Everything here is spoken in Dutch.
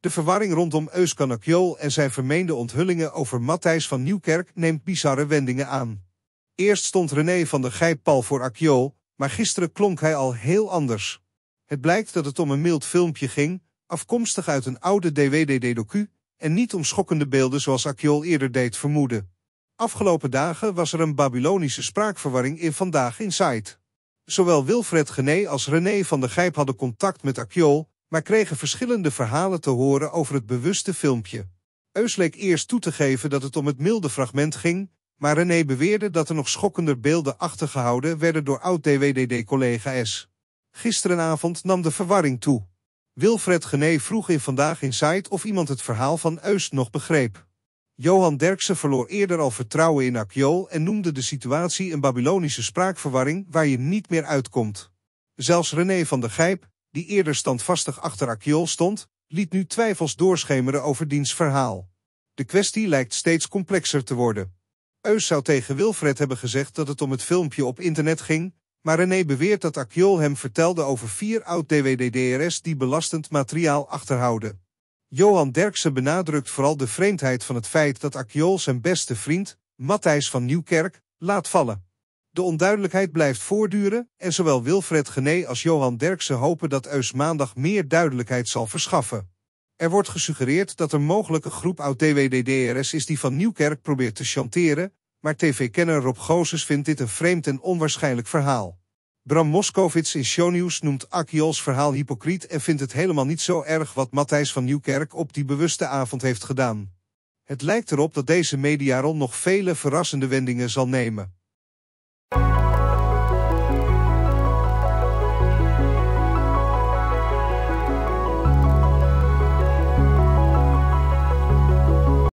De verwarring rondom Euskanakjol en zijn vermeende onthullingen over Matthijs van Nieuwkerk neemt bizarre wendingen aan. Eerst stond René van der Gijp pal voor Akjol, maar gisteren klonk hij al heel anders. Het blijkt dat het om een mild filmpje ging, afkomstig uit een oude DWDD-docu, en niet om schokkende beelden zoals Akjol eerder deed vermoeden. Afgelopen dagen was er een Babylonische spraakverwarring in Vandaag in Insight. Zowel Wilfred Gené als René van der Gijp hadden contact met Akjol, maar kregen verschillende verhalen te horen over het bewuste filmpje. Eus leek eerst toe te geven dat het om het milde fragment ging, maar René beweerde dat er nog schokkender beelden achtergehouden werden door oud-DWDD-collega S. Gisterenavond nam de verwarring toe. Wilfred Gené vroeg in Vandaag in Insight of iemand het verhaal van Eus nog begreep. Johan Derksen verloor eerder al vertrouwen in Akjol en noemde de situatie een Babylonische spraakverwarring waar je niet meer uitkomt. Zelfs René van der Gijp, die eerder standvastig achter Akiol stond, liet nu twijfels doorschemeren over diens verhaal. De kwestie lijkt steeds complexer te worden. Eus zou tegen Wilfred hebben gezegd dat het om het filmpje op internet ging, maar René beweert dat Akiol hem vertelde over vier oud drs die belastend materiaal achterhouden. Johan Derksen benadrukt vooral de vreemdheid van het feit dat Akiol zijn beste vriend, Matthijs van Nieuwkerk, laat vallen. De onduidelijkheid blijft voortduren en zowel Wilfred Gené als Johan Derksen hopen dat Eus maandag meer duidelijkheid zal verschaffen. Er wordt gesuggereerd dat een mogelijke groep oud-DWDDRS is die van Nieuwkerk probeert te chanteren, maar tv-kenner Rob Gozes vindt dit een vreemd en onwaarschijnlijk verhaal. Bram Moskovits in Shownieuws noemt Akiols verhaal hypocriet en vindt het helemaal niet zo erg wat Matthijs van Nieuwkerk op die bewuste avond heeft gedaan. Het lijkt erop dat deze mediaron nog vele verrassende wendingen zal nemen.